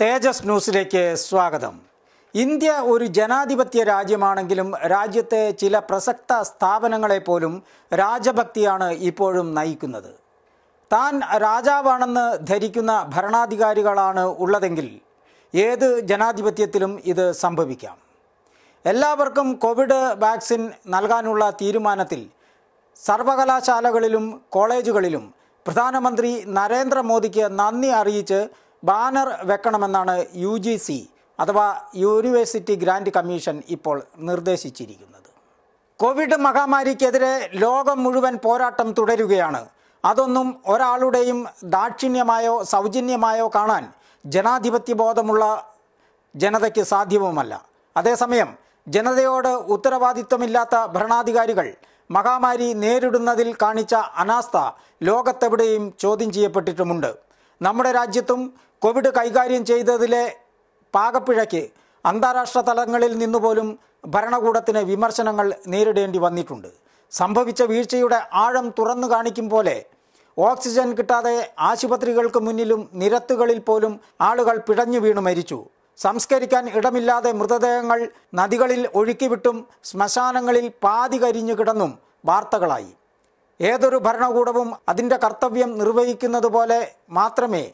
തേജസ് ന്യൂസിലേക്ക് സ്വാഗതം ഇന്ത്യ ഒരു ജനാധിപത്യ രാജ്യമാണെങ്കിലും രാജ്യത്തെ ചില പ്രസക്ത സ്ഥാപനങ്ങളെ പോലും രാജഭക്തിയാണ് ഇപ്പോഴും നയിക്കുന്നത് താൻ രാജാവാണെന്ന് ധരിക്കുന്ന ഭരണാധികാരികളാണ് ഉള്ളതെങ്കിൽ ഏത് ജനാധിപത്യത്തിലും ഇത് സംഭവിക്കാം എല്ലാവർക്കും കോവിഡ് വാക്സിൻ നൽകാനുള്ള തീരുമാനത്തിൽ സർവകലാശാലകളിലും കോളേജുകളിലും പ്രധാനമന്ത്രി നരേന്ദ്രമോദിക്ക് നന്ദി അറിയിച്ച് ബാനർ വെക്കണമെന്നാണ് യു ജി സി അഥവാ യൂണിവേഴ്സിറ്റി ഗ്രാൻഡ് കമ്മീഷൻ ഇപ്പോൾ നിർദ്ദേശിച്ചിരിക്കുന്നത് കോവിഡ് മഹാമാരിക്കെതിരെ ലോകം മുഴുവൻ പോരാട്ടം തുടരുകയാണ് അതൊന്നും ഒരാളുടെയും ദാക്ഷിണ്യമായോ സൗജന്യമായോ കാണാൻ ജനാധിപത്യബോധമുള്ള ജനതയ്ക്ക് സാധ്യവുമല്ല അതേസമയം ജനതയോട് ഉത്തരവാദിത്വമില്ലാത്ത ഭരണാധികാരികൾ മഹാമാരി നേരിടുന്നതിൽ കാണിച്ച അനാസ്ഥ ലോകത്തെവിടെയും ചോദ്യം ചെയ്യപ്പെട്ടിട്ടുമുണ്ട് നമ്മുടെ രാജ്യത്തും കോവിഡ് കൈകാര്യം ചെയ്തതിലെ പാകപ്പിഴയ്ക്ക് അന്താരാഷ്ട്ര തലങ്ങളിൽ നിന്നുപോലും ഭരണകൂടത്തിന് വിമർശനങ്ങൾ നേരിടേണ്ടി വന്നിട്ടുണ്ട് സംഭവിച്ച വീഴ്ചയുടെ ആഴം തുറന്നു കാണിക്കും പോലെ ഓക്സിജൻ കിട്ടാതെ ആശുപത്രികൾക്ക് മുന്നിലും നിരത്തുകളിൽ പോലും ആളുകൾ പിടഞ്ഞു വീണു മരിച്ചു സംസ്കരിക്കാൻ ഇടമില്ലാതെ മൃതദേഹങ്ങൾ നദികളിൽ ഒഴുക്കിവിട്ടും ശ്മശാനങ്ങളിൽ പാതി കരിഞ്ഞു കിടന്നും വാർത്തകളായി ഏതൊരു ഭരണകൂടവും അതിൻ്റെ കർത്തവ്യം നിർവഹിക്കുന്നത് പോലെ മാത്രമേ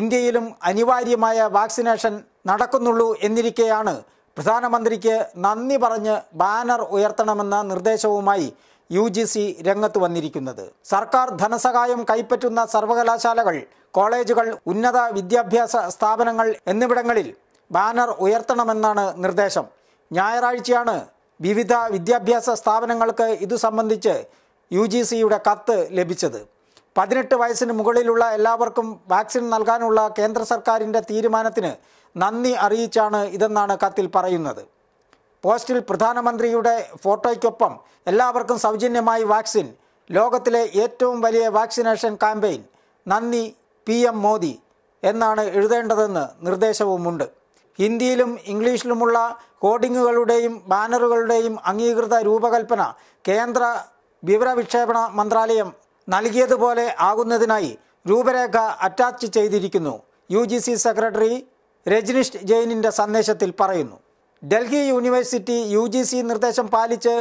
ഇന്ത്യയിലും അനിവാര്യമായ വാക്സിനേഷൻ നടക്കുന്നുള്ളൂ എന്നിരിക്കെയാണ് പ്രധാനമന്ത്രിക്ക് നന്ദി പറഞ്ഞ് ബാനർ ഉയർത്തണമെന്ന നിർദ്ദേശവുമായി യു ജി സി രംഗത്ത് വന്നിരിക്കുന്നത് സർക്കാർ ധനസഹായം കൈപ്പറ്റുന്ന സർവകലാശാലകൾ കോളേജുകൾ ഉന്നത വിദ്യാഭ്യാസ സ്ഥാപനങ്ങൾ എന്നിവിടങ്ങളിൽ ബാനർ ഉയർത്തണമെന്നാണ് നിർദ്ദേശം ഞായറാഴ്ചയാണ് വിവിധ വിദ്യാഭ്യാസ സ്ഥാപനങ്ങൾക്ക് ഇതു സംബന്ധിച്ച് യു ജി സിയുടെ കത്ത് ലഭിച്ചത് പതിനെട്ട് വയസ്സിന് മുകളിലുള്ള എല്ലാവർക്കും വാക്സിൻ നൽകാനുള്ള കേന്ദ്ര സർക്കാരിൻ്റെ തീരുമാനത്തിന് നന്ദി അറിയിച്ചാണ് ഇതെന്നാണ് കത്തിൽ പറയുന്നത് പോസ്റ്റിൽ പ്രധാനമന്ത്രിയുടെ ഫോട്ടോയ്ക്കൊപ്പം എല്ലാവർക്കും സൗജന്യമായി വാക്സിൻ ലോകത്തിലെ ഏറ്റവും വലിയ വാക്സിനേഷൻ ക്യാമ്പയിൻ നന്ദി പി എം മോദി എന്നാണ് എഴുതേണ്ടതെന്ന് നിർദ്ദേശവുമുണ്ട് ഹിന്ദിയിലും ഇംഗ്ലീഷിലുമുള്ള കോഡിങ്ങുകളുടെയും ബാനറുകളുടെയും അംഗീകൃത രൂപകൽപ്പന കേന്ദ്ര വിവരവിക്ഷേപണ മന്ത്രാലയം നൽകിയതുപോലെ ആകുന്നതിനായി രൂപരേഖ അറ്റാച്ച് ചെയ്തിരിക്കുന്നു U G C secretary Rajneesh ജെയിനിൻ്റെ സന്ദേശത്തിൽ പറയുന്നു Delhi university U G C നിർദ്ദേശം പാലിച്ച്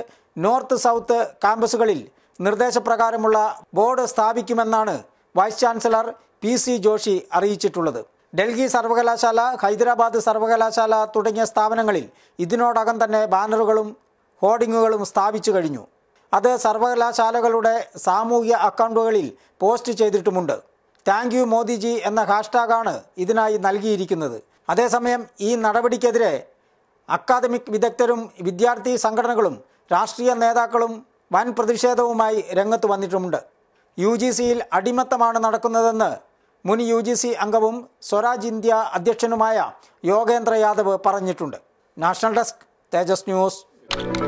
നോർത്ത് സൗത്ത് ക്യാമ്പസുകളിൽ നിർദ്ദേശപ്രകാരമുള്ള ബോർഡ് സ്ഥാപിക്കുമെന്നാണ് vice chancellor P C Joshi അറിയിച്ചിട്ടുള്ളത് ഡൽഹി സർവകലാശാല ഹൈദരാബാദ് സർവകലാശാല തുടങ്ങിയ സ്ഥാപനങ്ങളിൽ ഇതിനോടകം തന്നെ ബാനറുകളും ഹോർഡിങ്ങുകളും സ്ഥാപിച്ചു കഴിഞ്ഞു അത് സർവകലാശാലകളുടെ സാമൂഹ്യ അക്കൗണ്ടുകളിൽ പോസ്റ്റ് ചെയ്തിട്ടുമുണ്ട് താങ്ക് യു മോദിജി എന്ന ഹാഷ്ടാഗാണ് ഇതിനായി നൽകിയിരിക്കുന്നത് അതേസമയം ഈ നടപടിക്കെതിരെ അക്കാദമിക് വിദഗ്ധരും വിദ്യാർത്ഥി സംഘടനകളും രാഷ്ട്രീയ നേതാക്കളും വൻ പ്രതിഷേധവുമായി രംഗത്ത് വന്നിട്ടുമുണ്ട് യു ജി സിയിൽ അടിമത്തമാണ് നടക്കുന്നതെന്ന് മുൻ യു ജി സി അംഗവും സ്വരാജ് ഇന്ത്യ അധ്യക്ഷനുമായ യോഗേന്ദ്ര യാദവ് പറഞ്ഞിട്ടുണ്ട് നാഷണൽ ഡെസ്ക് തേജസ് ന്യൂസ്